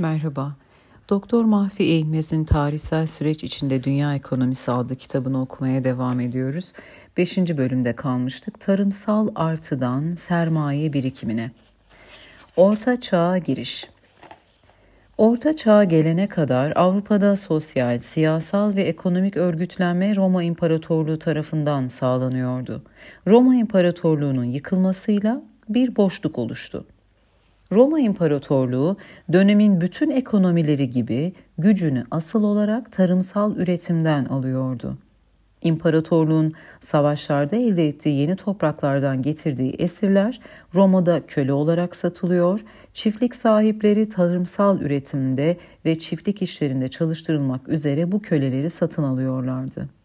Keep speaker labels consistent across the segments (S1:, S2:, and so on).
S1: Merhaba. Doktor Mahfi Eğilmez'in Tarihsel Süreç İçinde Dünya Ekonomisi adlı kitabını okumaya devam ediyoruz. Beşinci bölümde kalmıştık. Tarımsal artıdan sermaye birikimine. Orta Çağ'a giriş. Orta Çağ'a gelene kadar Avrupa'da sosyal, siyasal ve ekonomik örgütlenme Roma İmparatorluğu tarafından sağlanıyordu. Roma İmparatorluğu'nun yıkılmasıyla bir boşluk oluştu. Roma İmparatorluğu dönemin bütün ekonomileri gibi gücünü asıl olarak tarımsal üretimden alıyordu. İmparatorluğun savaşlarda elde ettiği yeni topraklardan getirdiği esirler Roma'da köle olarak satılıyor, çiftlik sahipleri tarımsal üretimde ve çiftlik işlerinde çalıştırılmak üzere bu köleleri satın alıyorlardı.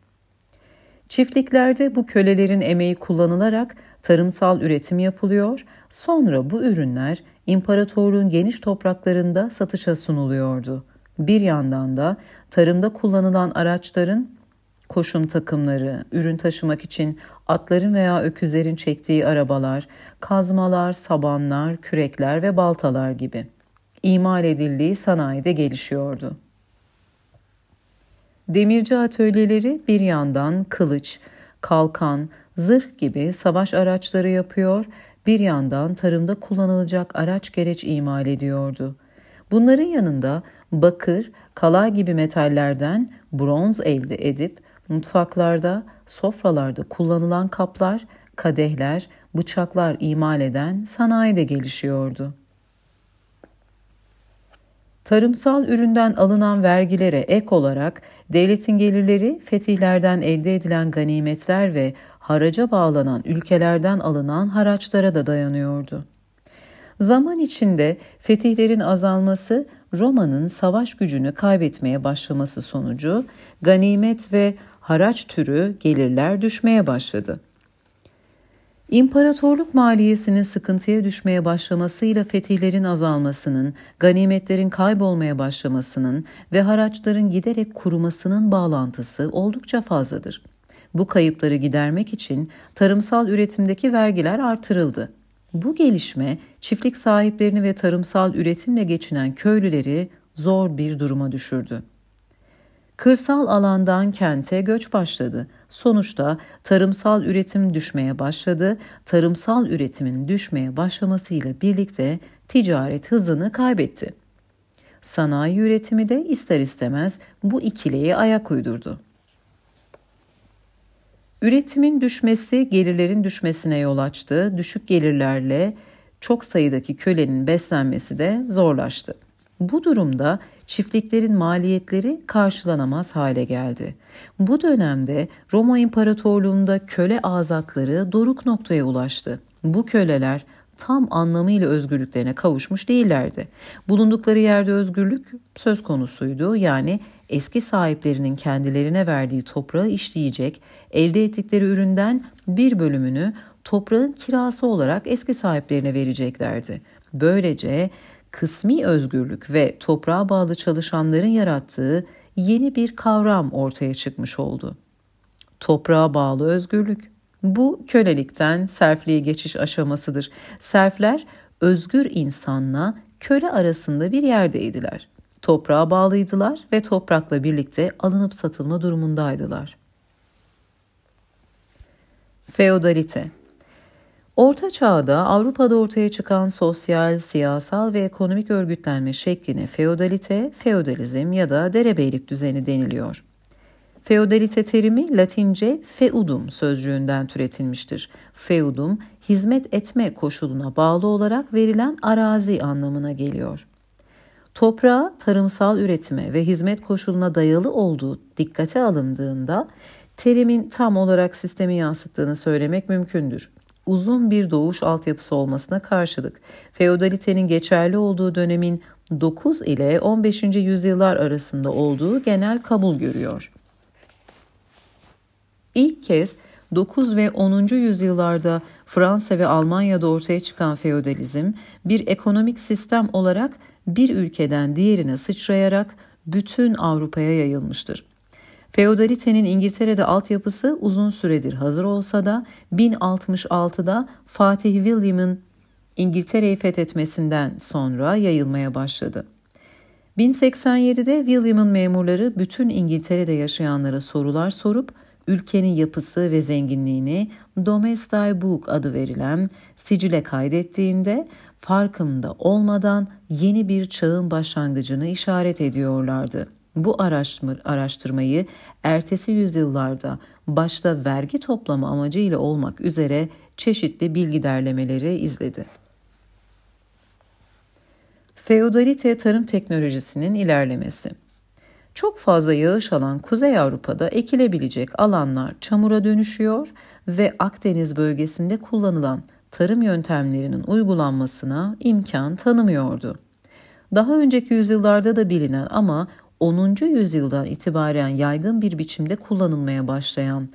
S1: Çiftliklerde bu kölelerin emeği kullanılarak tarımsal üretim yapılıyor, sonra bu ürünler imparatorluğun geniş topraklarında satışa sunuluyordu. Bir yandan da tarımda kullanılan araçların koşum takımları, ürün taşımak için atların veya öküzlerin çektiği arabalar, kazmalar, sabanlar, kürekler ve baltalar gibi imal edildiği sanayide gelişiyordu. Demirci atölyeleri bir yandan kılıç, kalkan, zırh gibi savaş araçları yapıyor, bir yandan tarımda kullanılacak araç gereç imal ediyordu. Bunların yanında bakır, kala gibi metallerden bronz elde edip mutfaklarda, sofralarda kullanılan kaplar, kadehler, bıçaklar imal eden sanayi de gelişiyordu. Tarımsal üründen alınan vergilere ek olarak Devletin gelirleri fetihlerden elde edilen ganimetler ve haraca bağlanan ülkelerden alınan haraçlara da dayanıyordu. Zaman içinde fetihlerin azalması Roma'nın savaş gücünü kaybetmeye başlaması sonucu ganimet ve haraç türü gelirler düşmeye başladı. İmparatorluk maliyesinin sıkıntıya düşmeye başlamasıyla fetihlerin azalmasının, ganimetlerin kaybolmaya başlamasının ve haraçların giderek kurumasının bağlantısı oldukça fazladır. Bu kayıpları gidermek için tarımsal üretimdeki vergiler artırıldı. Bu gelişme çiftlik sahiplerini ve tarımsal üretimle geçinen köylüleri zor bir duruma düşürdü. Kırsal alandan kente göç başladı. Sonuçta tarımsal üretim düşmeye başladı. Tarımsal üretimin düşmeye başlamasıyla birlikte ticaret hızını kaybetti. Sanayi üretimi de ister istemez bu ikileyi ayak uydurdu. Üretimin düşmesi gelirlerin düşmesine yol açtı. Düşük gelirlerle çok sayıdaki kölenin beslenmesi de zorlaştı. Bu durumda çiftliklerin maliyetleri karşılanamaz hale geldi. Bu dönemde Roma İmparatorluğu'nda köle azatları doruk noktaya ulaştı. Bu köleler tam anlamıyla özgürlüklerine kavuşmuş değillerdi. Bulundukları yerde özgürlük söz konusuydu. Yani eski sahiplerinin kendilerine verdiği toprağı işleyecek, elde ettikleri üründen bir bölümünü toprağın kirası olarak eski sahiplerine vereceklerdi. Böylece kısmi özgürlük ve toprağa bağlı çalışanların yarattığı yeni bir kavram ortaya çıkmış oldu. Toprağa bağlı özgürlük. Bu kölelikten serfliğe geçiş aşamasıdır. Serfler özgür insanla köle arasında bir yerdeydiler. Toprağa bağlıydılar ve toprakla birlikte alınıp satılma durumundaydılar. Feodalite Orta Çağ'da Avrupa'da ortaya çıkan sosyal, siyasal ve ekonomik örgütlenme şekline feodalite, feodalizm ya da derebeylik düzeni deniliyor. Feodalite terimi Latince feudum sözcüğünden türetilmiştir. Feudum, hizmet etme koşuluna bağlı olarak verilen arazi anlamına geliyor. Toprağa tarımsal üretime ve hizmet koşuluna dayalı olduğu dikkate alındığında terimin tam olarak sistemi yansıttığını söylemek mümkündür uzun bir doğuş altyapısı olmasına karşılık feodalitenin geçerli olduğu dönemin 9 ile 15. yüzyıllar arasında olduğu genel kabul görüyor. İlk kez 9 ve 10. yüzyıllarda Fransa ve Almanya'da ortaya çıkan feodalizm bir ekonomik sistem olarak bir ülkeden diğerine sıçrayarak bütün Avrupa'ya yayılmıştır. Feodalitenin İngiltere'de altyapısı uzun süredir hazır olsa da 1066'da Fatih William'ın İngiltere'yi fethetmesinden sonra yayılmaya başladı. 1087'de William'ın memurları bütün İngiltere'de yaşayanlara sorular sorup ülkenin yapısı ve zenginliğini Domesday Book adı verilen sicile kaydettiğinde farkında olmadan yeni bir çağın başlangıcını işaret ediyorlardı. Bu araştırmayı ertesi yüzyıllarda başta vergi toplama amacıyla olmak üzere çeşitli bilgi derlemeleri izledi. Feodalite tarım teknolojisinin ilerlemesi. Çok fazla yağış alan Kuzey Avrupa'da ekilebilecek alanlar çamura dönüşüyor ve Akdeniz bölgesinde kullanılan tarım yöntemlerinin uygulanmasına imkan tanımıyordu. Daha önceki yüzyıllarda da bilinen ama 10. yüzyıldan itibaren yaygın bir biçimde kullanılmaya başlayan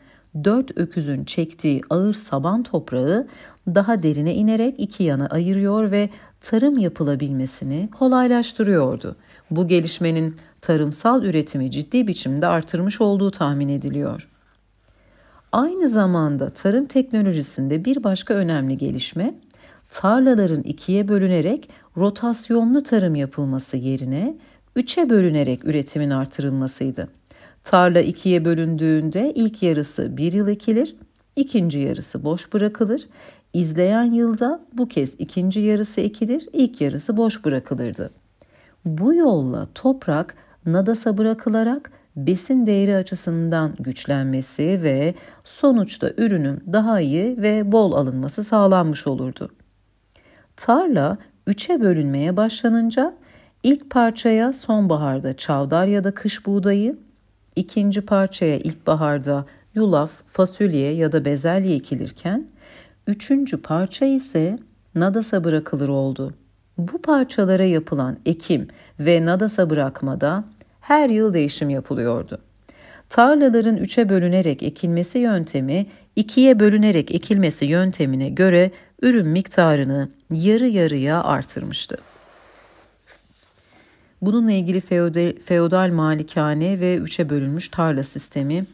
S1: dört öküzün çektiği ağır saban toprağı daha derine inerek iki yana ayırıyor ve tarım yapılabilmesini kolaylaştırıyordu. Bu gelişmenin tarımsal üretimi ciddi biçimde artırmış olduğu tahmin ediliyor. Aynı zamanda tarım teknolojisinde bir başka önemli gelişme tarlaların ikiye bölünerek rotasyonlu tarım yapılması yerine üçe bölünerek üretimin artırılmasıydı. Tarla ikiye bölündüğünde ilk yarısı bir yıl ekilir, ikinci yarısı boş bırakılır. İzleyen yılda bu kez ikinci yarısı ekilir, ilk yarısı boş bırakılırdı. Bu yolla toprak nadasa bırakılarak besin değeri açısından güçlenmesi ve sonuçta ürünün daha iyi ve bol alınması sağlanmış olurdu. Tarla üçe bölünmeye başlanınca İlk parçaya sonbaharda çavdar ya da kış buğdayı, ikinci parçaya ilkbaharda yulaf, fasulye ya da bezelye ekilirken, üçüncü parça ise nadasa bırakılır oldu. Bu parçalara yapılan ekim ve nadasa bırakmada her yıl değişim yapılıyordu. Tarlaların üçe bölünerek ekilmesi yöntemi, ikiye bölünerek ekilmesi yöntemine göre ürün miktarını yarı yarıya artırmıştı. Bununla ilgili feodal, feodal malikane ve üçe bölünmüş tarla sistemi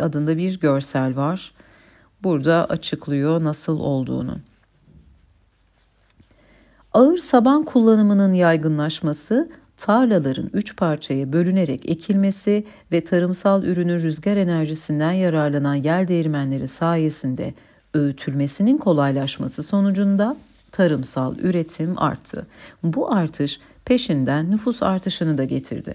S1: adında bir görsel var. Burada açıklıyor nasıl olduğunu. Ağır saban kullanımının yaygınlaşması, tarlaların üç parçaya bölünerek ekilmesi ve tarımsal ürünü rüzgar enerjisinden yararlanan yel değirmenleri sayesinde öğütülmesinin kolaylaşması sonucunda tarımsal üretim arttı. Bu artış peşinden nüfus artışını da getirdi.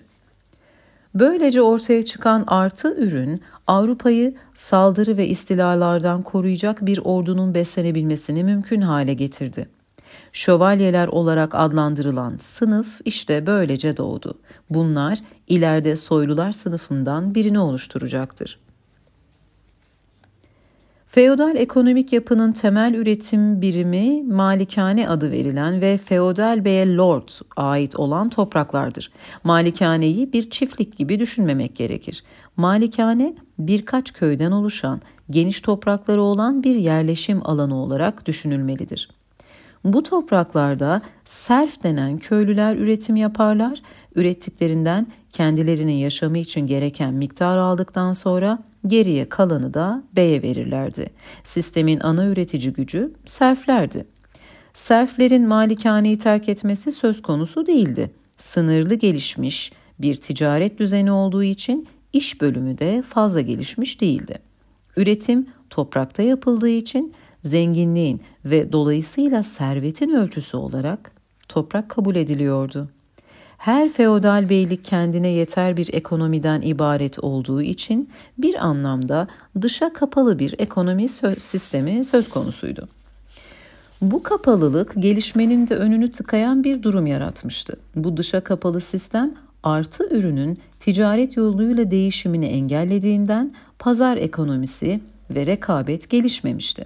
S1: Böylece ortaya çıkan artı ürün Avrupa'yı saldırı ve istilalardan koruyacak bir ordunun beslenebilmesini mümkün hale getirdi. Şövalyeler olarak adlandırılan sınıf işte böylece doğdu. Bunlar ileride soylular sınıfından birini oluşturacaktır. Feodal ekonomik yapının temel üretim birimi malikane adı verilen ve feodal beye lord ait olan topraklardır. Malikaneyi bir çiftlik gibi düşünmemek gerekir. Malikane birkaç köyden oluşan, geniş toprakları olan bir yerleşim alanı olarak düşünülmelidir. Bu topraklarda serf denen köylüler üretim yaparlar, ürettiklerinden kendilerinin yaşamı için gereken miktar aldıktan sonra geriye kalanı da B'ye verirlerdi. Sistemin ana üretici gücü serflerdi. Serflerin malikaneyi terk etmesi söz konusu değildi. Sınırlı gelişmiş bir ticaret düzeni olduğu için iş bölümü de fazla gelişmiş değildi. Üretim toprakta yapıldığı için zenginliğin ve dolayısıyla servetin ölçüsü olarak toprak kabul ediliyordu. Her feodal beylik kendine yeter bir ekonomiden ibaret olduğu için bir anlamda dışa kapalı bir ekonomi söz, sistemi söz konusuydu. Bu kapalılık gelişmenin de önünü tıkayan bir durum yaratmıştı. Bu dışa kapalı sistem artı ürünün ticaret yoluyla değişimini engellediğinden pazar ekonomisi ve rekabet gelişmemişti.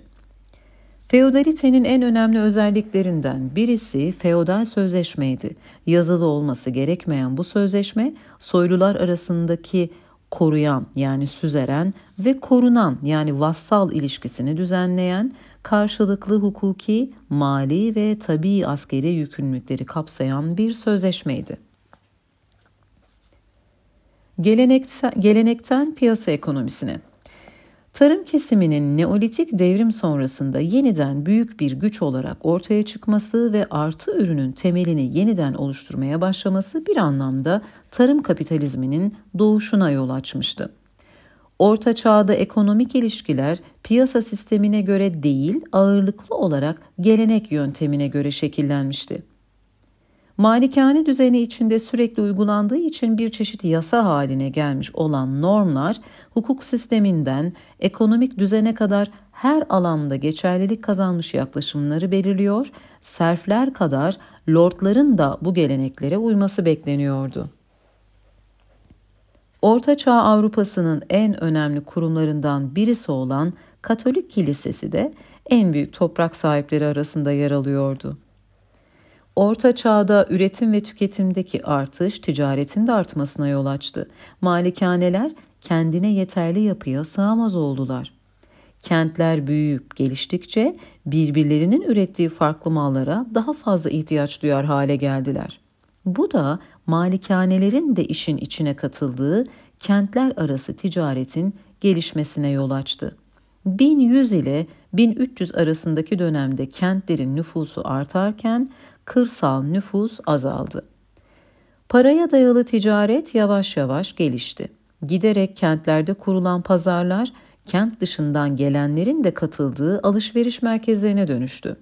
S1: Feodalitenin en önemli özelliklerinden birisi feodal sözleşmeydi. Yazılı olması gerekmeyen bu sözleşme soylular arasındaki koruyan yani süzeren ve korunan yani vassal ilişkisini düzenleyen karşılıklı hukuki, mali ve tabi askeri yükümlülükleri kapsayan bir sözleşmeydi. Gelenekten, gelenekten piyasa ekonomisine Tarım kesiminin Neolitik devrim sonrasında yeniden büyük bir güç olarak ortaya çıkması ve artı ürünün temelini yeniden oluşturmaya başlaması bir anlamda tarım kapitalizminin doğuşuna yol açmıştı. Orta çağda ekonomik ilişkiler piyasa sistemine göre değil, ağırlıklı olarak gelenek yöntemine göre şekillenmişti. Malikane düzeni içinde sürekli uygulandığı için bir çeşit yasa haline gelmiş olan normlar hukuk sisteminden ekonomik düzene kadar her alanda geçerlilik kazanmış yaklaşımları belirliyor, serfler kadar lordların da bu geleneklere uyması bekleniyordu. Orta Çağ Avrupa'sının en önemli kurumlarından birisi olan Katolik Kilisesi de en büyük toprak sahipleri arasında yer alıyordu. Orta çağda üretim ve tüketimdeki artış ticaretin de artmasına yol açtı. Malikaneler kendine yeterli yapıya sığamaz oldular. Kentler büyüyüp geliştikçe birbirlerinin ürettiği farklı mallara daha fazla ihtiyaç duyar hale geldiler. Bu da malikanelerin de işin içine katıldığı kentler arası ticaretin gelişmesine yol açtı. 1100 ile 1300 arasındaki dönemde kentlerin nüfusu artarken kırsal nüfus azaldı. Paraya dayalı ticaret yavaş yavaş gelişti. Giderek kentlerde kurulan pazarlar kent dışından gelenlerin de katıldığı alışveriş merkezlerine dönüştü.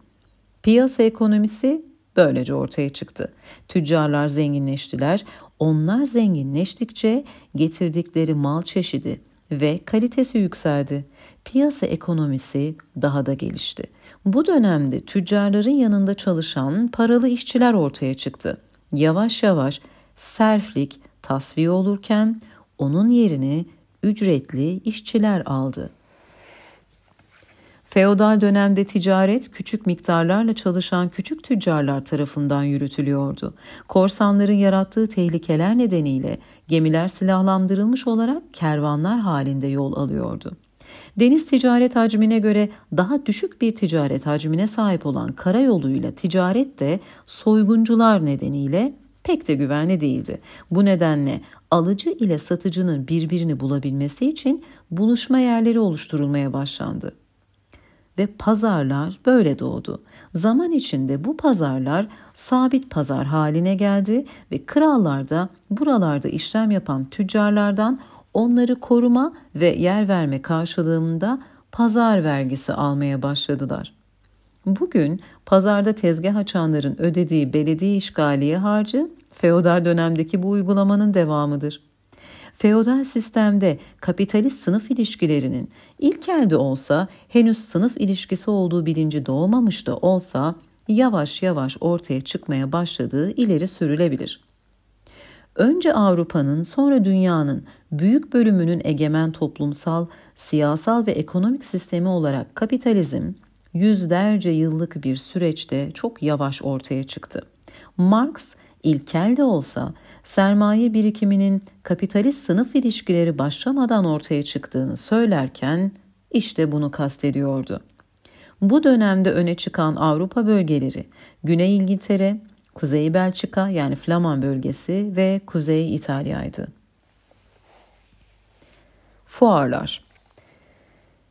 S1: Piyasa ekonomisi böylece ortaya çıktı. Tüccarlar zenginleştiler. Onlar zenginleştikçe getirdikleri mal çeşidi ve kalitesi yükseldi. Piyasa ekonomisi daha da gelişti. Bu dönemde tüccarların yanında çalışan paralı işçiler ortaya çıktı. Yavaş yavaş serflik tasfiye olurken onun yerini ücretli işçiler aldı. Feodal dönemde ticaret küçük miktarlarla çalışan küçük tüccarlar tarafından yürütülüyordu. Korsanların yarattığı tehlikeler nedeniyle gemiler silahlandırılmış olarak kervanlar halinde yol alıyordu. Deniz ticaret hacmine göre daha düşük bir ticaret hacmine sahip olan karayoluyla ticaret de soyguncular nedeniyle pek de güvenli değildi. Bu nedenle alıcı ile satıcının birbirini bulabilmesi için buluşma yerleri oluşturulmaya başlandı ve pazarlar böyle doğdu. Zaman içinde bu pazarlar sabit pazar haline geldi ve krallar da buralarda işlem yapan tüccarlardan onları koruma ve yer verme karşılığında pazar vergisi almaya başladılar. Bugün pazarda tezgah açanların ödediği belediye işgaliye harcı feodal dönemdeki bu uygulamanın devamıdır feodal sistemde kapitalist sınıf ilişkilerinin ilkelde olsa henüz sınıf ilişkisi olduğu bilinci doğmamış da olsa yavaş yavaş ortaya çıkmaya başladığı ileri sürülebilir. Önce Avrupa'nın sonra dünyanın büyük bölümünün egemen toplumsal, siyasal ve ekonomik sistemi olarak kapitalizm yüzlerce yıllık bir süreçte çok yavaş ortaya çıktı. Marx ilkel de olsa sermaye birikiminin kapitalist sınıf ilişkileri başlamadan ortaya çıktığını söylerken işte bunu kastediyordu. Bu dönemde öne çıkan Avrupa bölgeleri Güney İngiltere, Kuzey Belçika yani Flaman bölgesi ve Kuzey İtalya'ydı. Fuarlar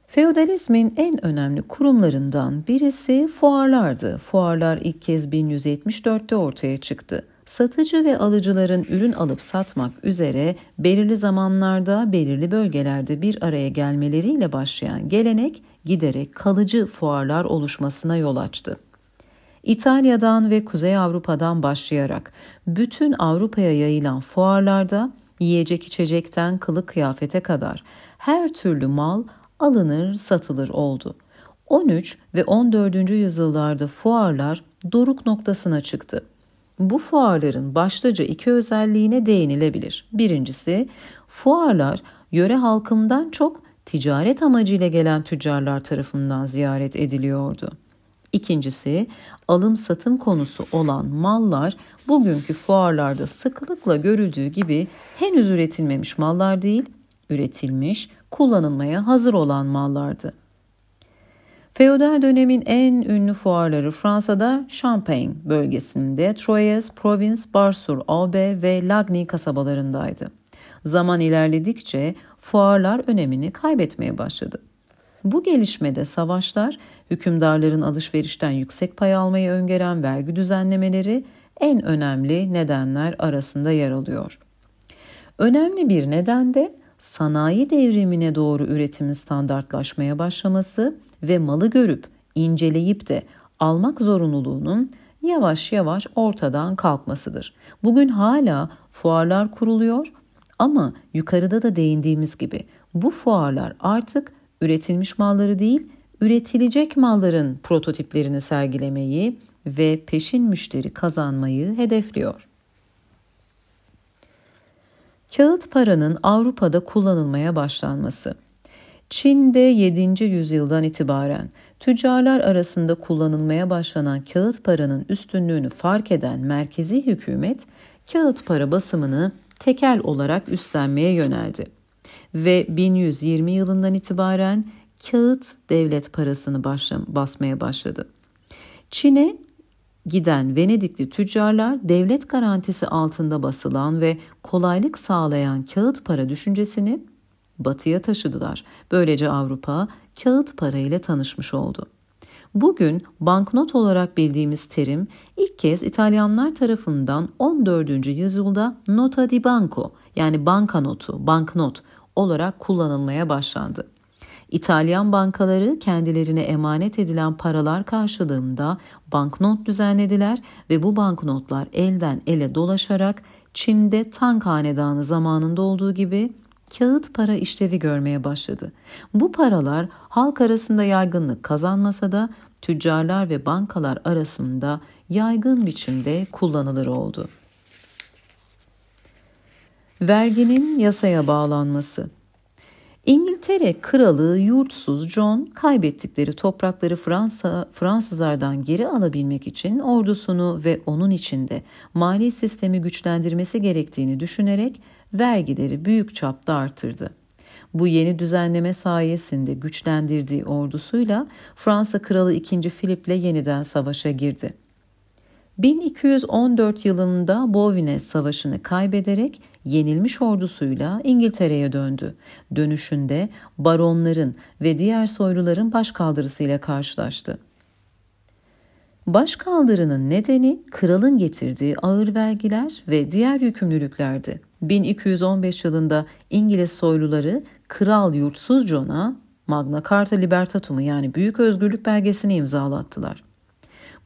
S1: Feodalizmin en önemli kurumlarından birisi fuarlardı. Fuarlar ilk kez 1174'te ortaya çıktı satıcı ve alıcıların ürün alıp satmak üzere belirli zamanlarda belirli bölgelerde bir araya gelmeleriyle başlayan gelenek giderek kalıcı fuarlar oluşmasına yol açtı. İtalya'dan ve Kuzey Avrupa'dan başlayarak bütün Avrupa'ya yayılan fuarlarda yiyecek içecekten kılık kıyafete kadar her türlü mal alınır satılır oldu. 13 ve 14. yüzyıllarda fuarlar doruk noktasına çıktı. Bu fuarların başlıca iki özelliğine değinilebilir. Birincisi, fuarlar yöre halkından çok ticaret amacıyla gelen tüccarlar tarafından ziyaret ediliyordu. İkincisi, alım satım konusu olan mallar bugünkü fuarlarda sıklıkla görüldüğü gibi henüz üretilmemiş mallar değil, üretilmiş, kullanılmaya hazır olan mallardı. Feodal dönemin en ünlü fuarları Fransa'da Champagne bölgesinde Troyes, Provence, Barsur, Albe ve Lagny kasabalarındaydı. Zaman ilerledikçe fuarlar önemini kaybetmeye başladı. Bu gelişmede savaşlar, hükümdarların alışverişten yüksek pay almayı öngören vergi düzenlemeleri en önemli nedenler arasında yer alıyor. Önemli bir neden de sanayi devrimine doğru üretimin standartlaşmaya başlaması ve malı görüp inceleyip de almak zorunluluğunun yavaş yavaş ortadan kalkmasıdır. Bugün hala fuarlar kuruluyor ama yukarıda da değindiğimiz gibi bu fuarlar artık üretilmiş malları değil, üretilecek malların prototiplerini sergilemeyi ve peşin müşteri kazanmayı hedefliyor. Kağıt paranın Avrupa'da kullanılmaya başlanması. Çin'de 7. yüzyıldan itibaren tüccarlar arasında kullanılmaya başlanan kağıt paranın üstünlüğünü fark eden merkezi hükümet kağıt para basımını tekel olarak üstlenmeye yöneldi ve 1120 yılından itibaren kağıt devlet parasını başla, basmaya başladı. Çin'e Giden Venedikli tüccarlar devlet garantisi altında basılan ve kolaylık sağlayan kağıt para düşüncesini batıya taşıdılar. Böylece Avrupa kağıt para ile tanışmış oldu. Bugün banknot olarak bildiğimiz terim ilk kez İtalyanlar tarafından 14. yüzyılda nota di banco yani banka notu, banknot olarak kullanılmaya başlandı. İtalyan bankaları kendilerine emanet edilen paralar karşılığında banknot düzenlediler ve bu banknotlar elden ele dolaşarak Çin'de Tang Hanedanı zamanında olduğu gibi kağıt para işlevi görmeye başladı. Bu paralar halk arasında yaygınlık kazanmasa da tüccarlar ve bankalar arasında yaygın biçimde kullanılır oldu. Verginin yasaya bağlanması İngiltere kralı yurtsuz John kaybettikleri toprakları Fransa Fransızlardan geri alabilmek için ordusunu ve onun içinde mali sistemi güçlendirmesi gerektiğini düşünerek vergileri büyük çapta artırdı. Bu yeni düzenleme sayesinde güçlendirdiği ordusuyla Fransa kralı 2. Philip'le yeniden savaşa girdi. 1214 yılında Bovines Savaşı'nı kaybederek yenilmiş ordusuyla İngiltere'ye döndü. Dönüşünde baronların ve diğer soyluların başkaldırısıyla karşılaştı. Başkaldırının nedeni kralın getirdiği ağır vergiler ve diğer yükümlülüklerdi. 1215 yılında İngiliz soyluları Kral Yurtsuz John'a Magna Carta Libertatum'u yani Büyük Özgürlük Belgesini imzalattılar.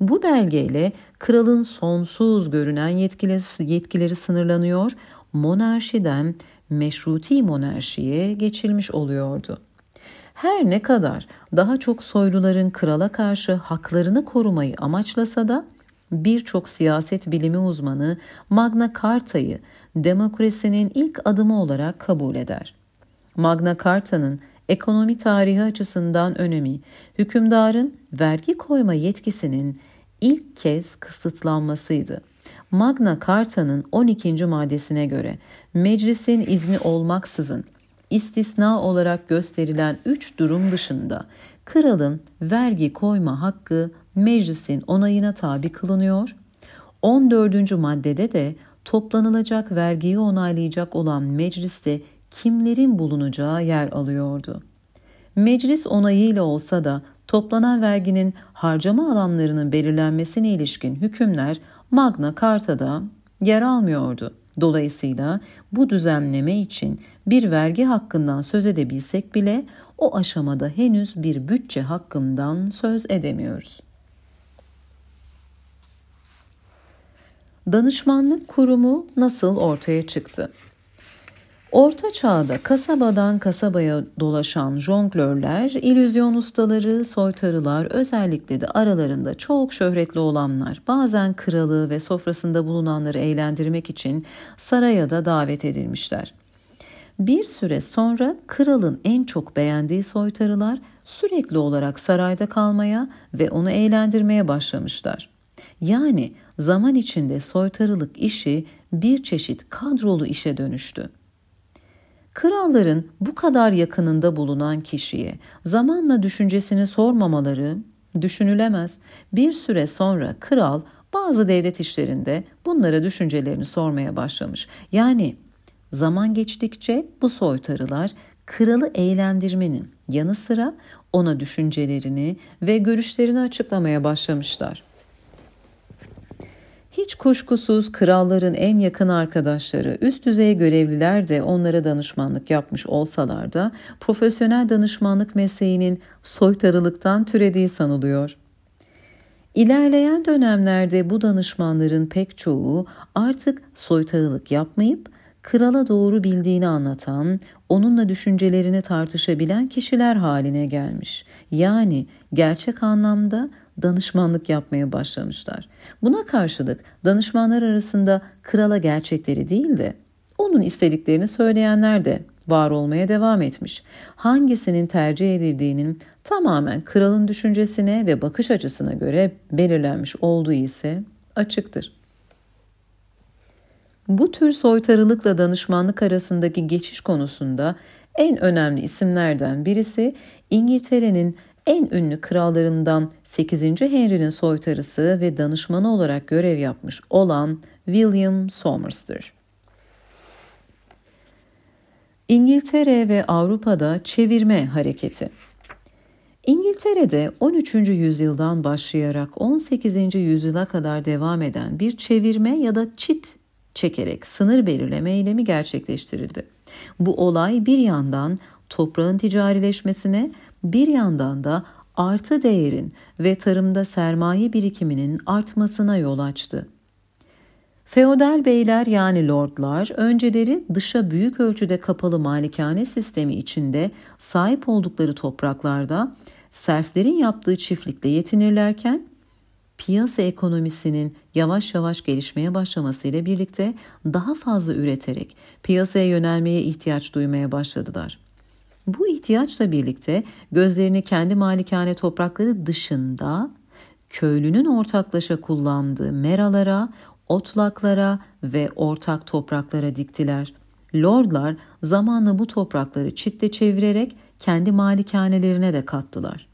S1: Bu belgeyle kralın sonsuz görünen yetkili, yetkileri sınırlanıyor, monarşiden meşruti monarşiye geçilmiş oluyordu. Her ne kadar daha çok soyluların krala karşı haklarını korumayı amaçlasa da birçok siyaset bilimi uzmanı Magna Carta'yı demokrasinin ilk adımı olarak kabul eder. Magna Carta'nın ekonomi tarihi açısından önemi, hükümdarın vergi koyma yetkisinin ilk kez kısıtlanmasıydı. Magna Carta'nın 12. maddesine göre meclisin izni olmaksızın istisna olarak gösterilen 3 durum dışında kralın vergi koyma hakkı meclisin onayına tabi kılınıyor. 14. maddede de toplanılacak vergiyi onaylayacak olan mecliste kimlerin bulunacağı yer alıyordu. Meclis onayıyla olsa da toplanan verginin harcama alanlarının belirlenmesine ilişkin hükümler Magna Carta'da yer almıyordu. Dolayısıyla bu düzenleme için bir vergi hakkından söz edebilsek bile o aşamada henüz bir bütçe hakkından söz edemiyoruz. Danışmanlık kurumu nasıl ortaya çıktı? Orta çağda kasabadan kasabaya dolaşan jonglörler, ilüzyon ustaları, soytarılar, özellikle de aralarında çok şöhretli olanlar, bazen kralı ve sofrasında bulunanları eğlendirmek için saraya da davet edilmişler. Bir süre sonra kralın en çok beğendiği soytarılar sürekli olarak sarayda kalmaya ve onu eğlendirmeye başlamışlar. Yani zaman içinde soytarılık işi bir çeşit kadrolu işe dönüştü. Kralların bu kadar yakınında bulunan kişiye zamanla düşüncesini sormamaları düşünülemez. Bir süre sonra kral bazı devlet işlerinde bunlara düşüncelerini sormaya başlamış. Yani zaman geçtikçe bu soytarılar kralı eğlendirmenin yanı sıra ona düşüncelerini ve görüşlerini açıklamaya başlamışlar. Hiç kuşkusuz kralların en yakın arkadaşları, üst düzey görevliler de onlara danışmanlık yapmış olsalar da profesyonel danışmanlık mesleğinin soytarılıktan türediği sanılıyor. İlerleyen dönemlerde bu danışmanların pek çoğu artık soytarılık yapmayıp krala doğru bildiğini anlatan, onunla düşüncelerini tartışabilen kişiler haline gelmiş. Yani gerçek anlamda danışmanlık yapmaya başlamışlar. Buna karşılık danışmanlar arasında krala gerçekleri değil de onun istediklerini söyleyenler de var olmaya devam etmiş. Hangisinin tercih edildiğinin tamamen kralın düşüncesine ve bakış açısına göre belirlenmiş olduğu ise açıktır. Bu tür soytarılıkla danışmanlık arasındaki geçiş konusunda en önemli isimlerden birisi İngiltere'nin en ünlü krallarından 8. Henry'nin soytarısı ve danışmanı olarak görev yapmış olan William Somers'tır. İngiltere ve Avrupa'da çevirme hareketi. İngiltere'de 13. yüzyıldan başlayarak 18. yüzyıla kadar devam eden bir çevirme ya da çit çekerek sınır belirleme eylemi gerçekleştirildi. Bu olay bir yandan toprağın ticarileşmesine, bir yandan da artı değerin ve tarımda sermaye birikiminin artmasına yol açtı. Feodal beyler yani lordlar önceleri dışa büyük ölçüde kapalı malikane sistemi içinde sahip oldukları topraklarda serflerin yaptığı çiftlikle yetinirlerken piyasa ekonomisinin yavaş yavaş gelişmeye başlamasıyla birlikte daha fazla üreterek piyasaya yönelmeye ihtiyaç duymaya başladılar. Bu ihtiyaçla birlikte gözlerini kendi malikane toprakları dışında köylünün ortaklaşa kullandığı meralara, otlaklara ve ortak topraklara diktiler. Lordlar zamanla bu toprakları çitle çevirerek kendi malikanelerine de kattılar.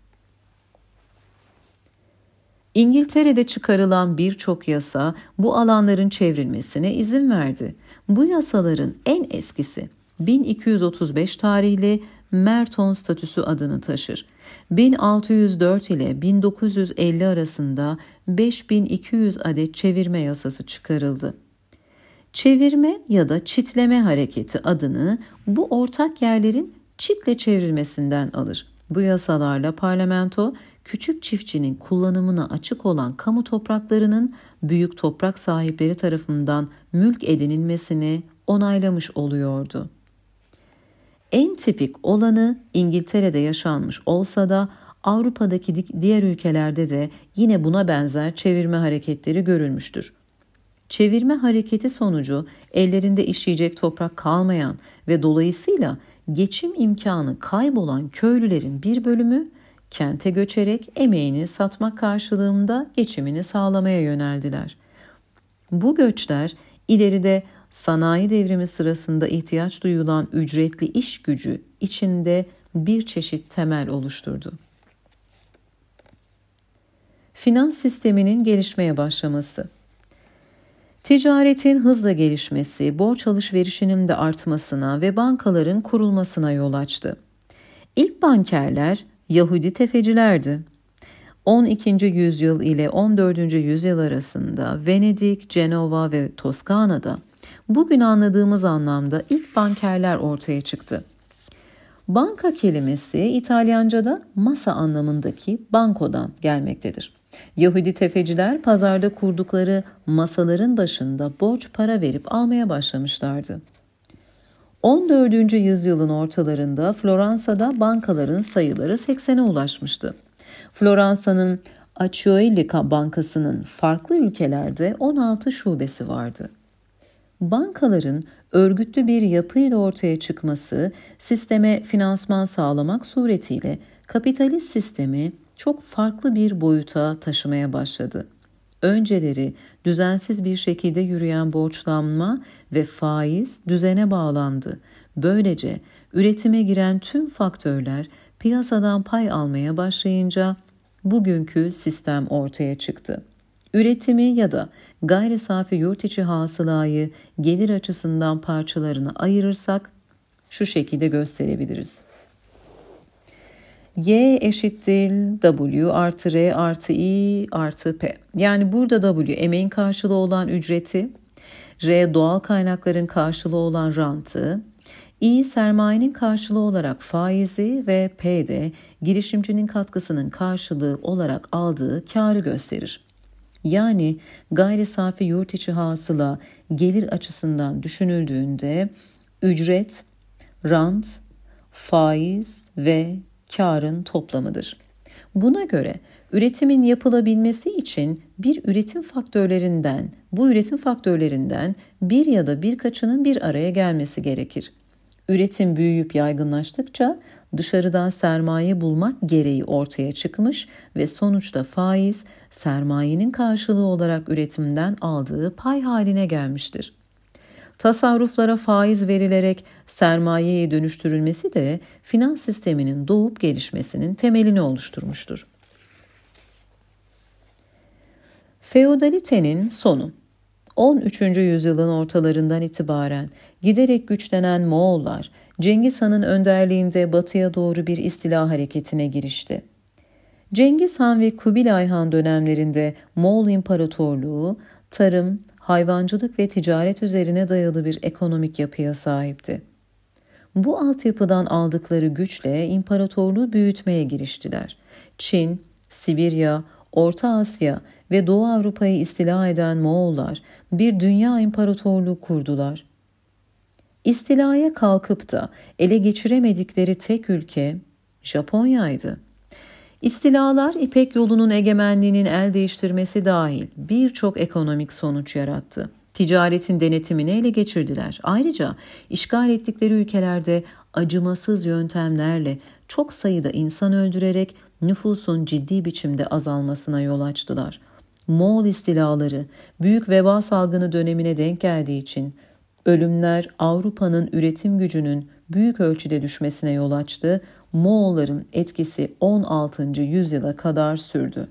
S1: İngiltere'de çıkarılan birçok yasa bu alanların çevrilmesine izin verdi. Bu yasaların en eskisi 1235 tarihli Merton statüsü adını taşır. 1604 ile 1950 arasında 5200 adet çevirme yasası çıkarıldı. Çevirme ya da çitleme hareketi adını bu ortak yerlerin çitle çevrilmesinden alır. Bu yasalarla parlamento küçük çiftçinin kullanımına açık olan kamu topraklarının büyük toprak sahipleri tarafından mülk edinilmesini onaylamış oluyordu. En tipik olanı İngiltere'de yaşanmış olsa da Avrupa'daki diğer ülkelerde de yine buna benzer çevirme hareketleri görülmüştür. Çevirme hareketi sonucu ellerinde işleyecek toprak kalmayan ve dolayısıyla geçim imkanı kaybolan köylülerin bir bölümü kente göçerek emeğini satmak karşılığında geçimini sağlamaya yöneldiler. Bu göçler ileride sanayi devrimi sırasında ihtiyaç duyulan ücretli iş gücü içinde bir çeşit temel oluşturdu. Finans sisteminin gelişmeye başlaması Ticaretin hızla gelişmesi, borç alışverişinin de artmasına ve bankaların kurulmasına yol açtı. İlk bankerler Yahudi tefecilerdi. 12. yüzyıl ile 14. yüzyıl arasında Venedik, Cenova ve Toskana'da bugün anladığımız anlamda ilk bankerler ortaya çıktı. Banka kelimesi İtalyanca'da masa anlamındaki bankodan gelmektedir. Yahudi tefeciler pazarda kurdukları masaların başında borç para verip almaya başlamışlardı. 14. yüzyılın ortalarında Floransa'da bankaların sayıları 80'e ulaşmıştı. Floransa'nın Acioelli Bankası'nın farklı ülkelerde 16 şubesi vardı bankaların örgütlü bir yapıyla ortaya çıkması sisteme finansman sağlamak suretiyle kapitalist sistemi çok farklı bir boyuta taşımaya başladı. Önceleri düzensiz bir şekilde yürüyen borçlanma ve faiz düzene bağlandı. Böylece üretime giren tüm faktörler piyasadan pay almaya başlayınca bugünkü sistem ortaya çıktı. Üretimi ya da gayri safi yurt içi hasılayı gelir açısından parçalarını ayırırsak şu şekilde gösterebiliriz. Y eşittir W artı R artı I artı P. Yani burada W emeğin karşılığı olan ücreti, R doğal kaynakların karşılığı olan rantı, I sermayenin karşılığı olarak faizi ve P de girişimcinin katkısının karşılığı olarak aldığı karı gösterir yani gayri safi yurt içi hasıla gelir açısından düşünüldüğünde ücret, rant, faiz ve karın toplamıdır. Buna göre üretimin yapılabilmesi için bir üretim faktörlerinden, bu üretim faktörlerinden bir ya da birkaçının bir araya gelmesi gerekir. Üretim büyüyüp yaygınlaştıkça dışarıdan sermaye bulmak gereği ortaya çıkmış ve sonuçta faiz sermayenin karşılığı olarak üretimden aldığı pay haline gelmiştir. Tasarruflara faiz verilerek sermayeye dönüştürülmesi de finans sisteminin doğup gelişmesinin temelini oluşturmuştur. Feodalitenin sonu 13. yüzyılın ortalarından itibaren giderek güçlenen Moğollar Cengiz Han'ın önderliğinde batıya doğru bir istila hareketine girişti. Cengiz Han ve Kubilay Han dönemlerinde Moğol İmparatorluğu tarım, hayvancılık ve ticaret üzerine dayalı bir ekonomik yapıya sahipti. Bu altyapıdan aldıkları güçle imparatorluğu büyütmeye giriştiler. Çin, Sibirya, Orta Asya ve Doğu Avrupa'yı istila eden Moğollar bir dünya imparatorluğu kurdular. İstilaya kalkıp da ele geçiremedikleri tek ülke Japonya'ydı. İstilalar İpek yolunun egemenliğinin el değiştirmesi dahil birçok ekonomik sonuç yarattı. Ticaretin denetimini ele geçirdiler. Ayrıca işgal ettikleri ülkelerde acımasız yöntemlerle çok sayıda insan öldürerek nüfusun ciddi biçimde azalmasına yol açtılar. Moğol istilaları büyük veba salgını dönemine denk geldiği için Ölümler Avrupa'nın üretim gücünün büyük ölçüde düşmesine yol açtı. Moğolların etkisi 16. yüzyıla kadar sürdü.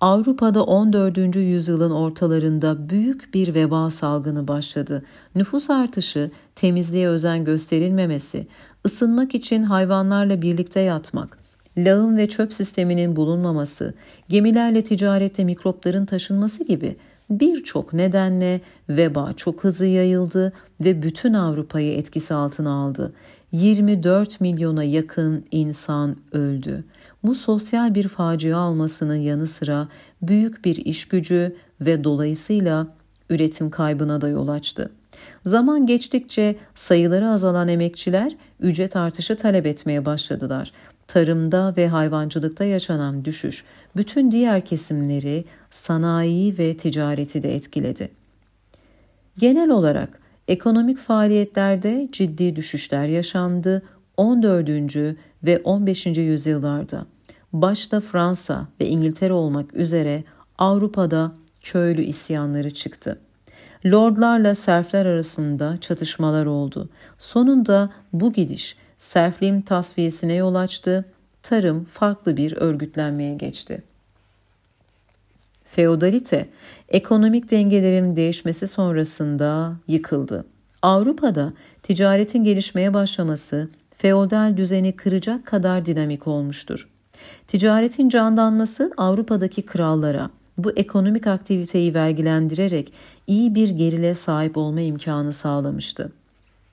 S1: Avrupa'da 14. yüzyılın ortalarında büyük bir veba salgını başladı. Nüfus artışı, temizliğe özen gösterilmemesi, ısınmak için hayvanlarla birlikte yatmak, lağım ve çöp sisteminin bulunmaması, gemilerle ticarette mikropların taşınması gibi birçok nedenle veba çok hızlı yayıldı ve bütün Avrupa'yı etkisi altına aldı. 24 milyona yakın insan öldü. Bu sosyal bir facia olmasının yanı sıra büyük bir iş gücü ve dolayısıyla üretim kaybına da yol açtı. Zaman geçtikçe sayıları azalan emekçiler ücret artışı talep etmeye başladılar. Tarımda ve hayvancılıkta yaşanan düşüş bütün diğer kesimleri, sanayi ve ticareti de etkiledi. Genel olarak ekonomik faaliyetlerde ciddi düşüşler yaşandı 14. ve 15. yüzyıllarda. Başta Fransa ve İngiltere olmak üzere Avrupa'da köylü isyanları çıktı. Lordlarla serfler arasında çatışmalar oldu. Sonunda bu gidiş serfliğin tasfiyesine yol açtı tarım farklı bir örgütlenmeye geçti. Feodalite, ekonomik dengelerin değişmesi sonrasında yıkıldı. Avrupa'da ticaretin gelişmeye başlaması feodal düzeni kıracak kadar dinamik olmuştur. Ticaretin canlanması Avrupa'daki krallara bu ekonomik aktiviteyi vergilendirerek iyi bir gerile sahip olma imkanı sağlamıştı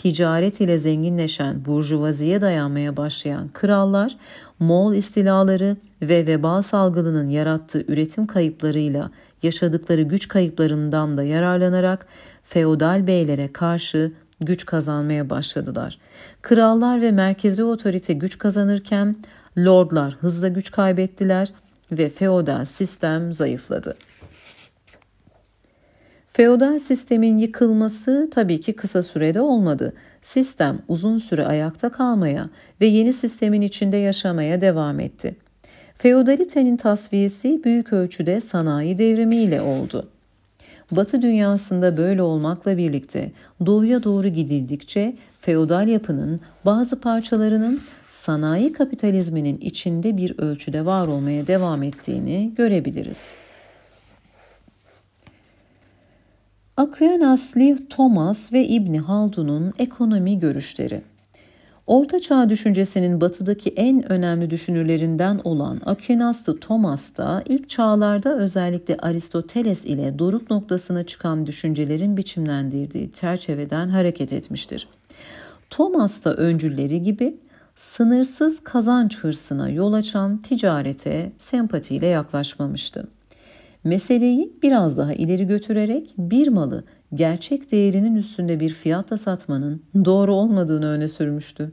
S1: ticaret ile zenginleşen burjuvaziye dayanmaya başlayan krallar, Moğol istilaları ve veba salgınının yarattığı üretim kayıplarıyla yaşadıkları güç kayıplarından da yararlanarak feodal beylere karşı güç kazanmaya başladılar. Krallar ve merkezi otorite güç kazanırken lordlar hızla güç kaybettiler ve feodal sistem zayıfladı. Feodal sistemin yıkılması tabii ki kısa sürede olmadı. Sistem uzun süre ayakta kalmaya ve yeni sistemin içinde yaşamaya devam etti. Feodalitenin tasfiyesi büyük ölçüde sanayi devrimiyle oldu. Batı dünyasında böyle olmakla birlikte doğuya doğru gidildikçe feodal yapının bazı parçalarının sanayi kapitalizminin içinde bir ölçüde var olmaya devam ettiğini görebiliriz. Akuyanasli Thomas ve İbni Haldun'un ekonomi görüşleri. Orta Çağ düşüncesinin batıdaki en önemli düşünürlerinden olan Akinaslı Thomas da ilk çağlarda özellikle Aristoteles ile doruk noktasına çıkan düşüncelerin biçimlendirdiği çerçeveden hareket etmiştir. Thomas da öncülleri gibi sınırsız kazanç hırsına yol açan ticarete sempatiyle yaklaşmamıştı. Meseleyi biraz daha ileri götürerek bir malı gerçek değerinin üstünde bir fiyatla satmanın doğru olmadığını öne sürmüştü.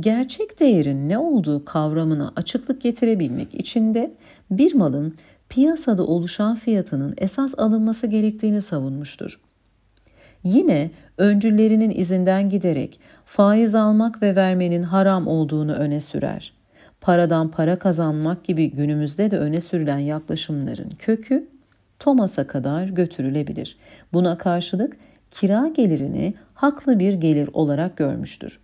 S1: Gerçek değerin ne olduğu kavramına açıklık getirebilmek için de bir malın piyasada oluşan fiyatının esas alınması gerektiğini savunmuştur. Yine öncüllerinin izinden giderek faiz almak ve vermenin haram olduğunu öne sürer paradan para kazanmak gibi günümüzde de öne sürülen yaklaşımların kökü Thomas'a kadar götürülebilir. Buna karşılık kira gelirini haklı bir gelir olarak görmüştür.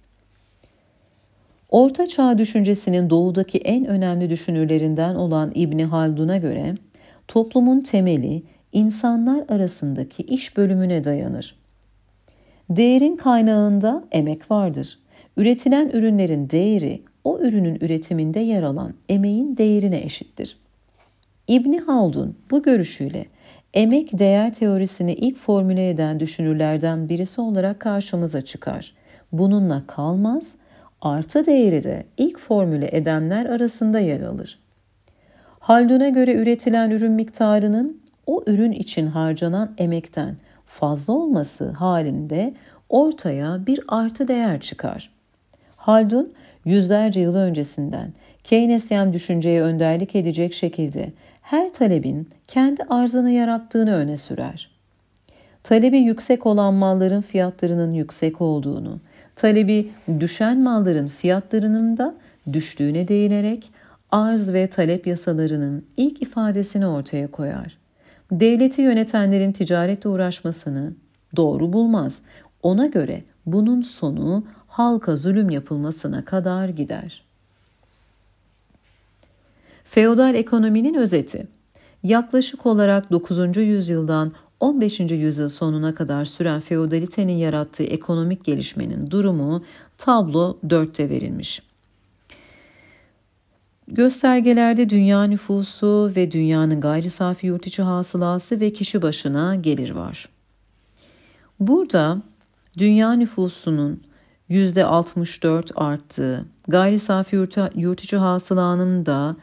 S1: Orta Çağ düşüncesinin doğudaki en önemli düşünürlerinden olan İbni Haldun'a göre toplumun temeli insanlar arasındaki iş bölümüne dayanır. Değerin kaynağında emek vardır. Üretilen ürünlerin değeri o ürünün üretiminde yer alan emeğin değerine eşittir. İbni Haldun bu görüşüyle emek değer teorisini ilk formüle eden düşünürlerden birisi olarak karşımıza çıkar. Bununla kalmaz, artı değeri de ilk formüle edenler arasında yer alır. Haldun'a göre üretilen ürün miktarının o ürün için harcanan emekten fazla olması halinde ortaya bir artı değer çıkar. Haldun yüzlerce yıl öncesinden Keynesyen düşünceye önderlik edecek şekilde her talebin kendi arzını yarattığını öne sürer. Talebi yüksek olan malların fiyatlarının yüksek olduğunu, talebi düşen malların fiyatlarının da düştüğüne değinerek arz ve talep yasalarının ilk ifadesini ortaya koyar. Devleti yönetenlerin ticaretle uğraşmasını doğru bulmaz. Ona göre bunun sonu halka zulüm yapılmasına kadar gider. Feodal ekonominin özeti Yaklaşık olarak 9. yüzyıldan 15. yüzyıl sonuna kadar süren feodalitenin yarattığı ekonomik gelişmenin durumu tablo 4'te verilmiş. Göstergelerde dünya nüfusu ve dünyanın gayri safi yurt içi hasılası ve kişi başına gelir var. Burada dünya nüfusunun %64 arttı. Gayri safi yurt, yurt içi hasılanın da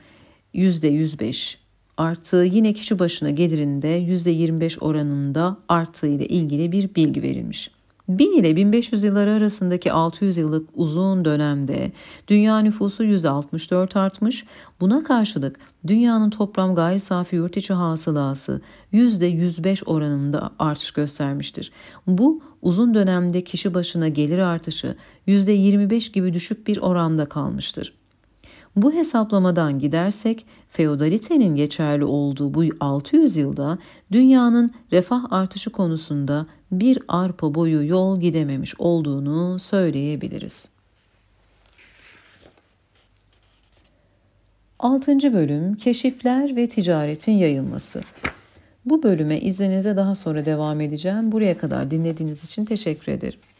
S1: %105 arttığı yine kişi başına gelirinde %25 oranında arttığı ile ilgili bir bilgi verilmiş. 1000 ile 1500 yılları arasındaki 600 yıllık uzun dönemde dünya nüfusu %64 artmış. Buna karşılık dünyanın toplam gayri safi yurt içi hasılası %105 oranında artış göstermiştir. Bu uzun dönemde kişi başına gelir artışı %25 gibi düşük bir oranda kalmıştır. Bu hesaplamadan gidersek feodalitenin geçerli olduğu bu 600 yılda dünyanın refah artışı konusunda bir arpa boyu yol gidememiş olduğunu söyleyebiliriz. 6. bölüm Keşifler ve ticaretin yayılması. Bu bölüme izninize daha sonra devam edeceğim. Buraya kadar dinlediğiniz için teşekkür ederim.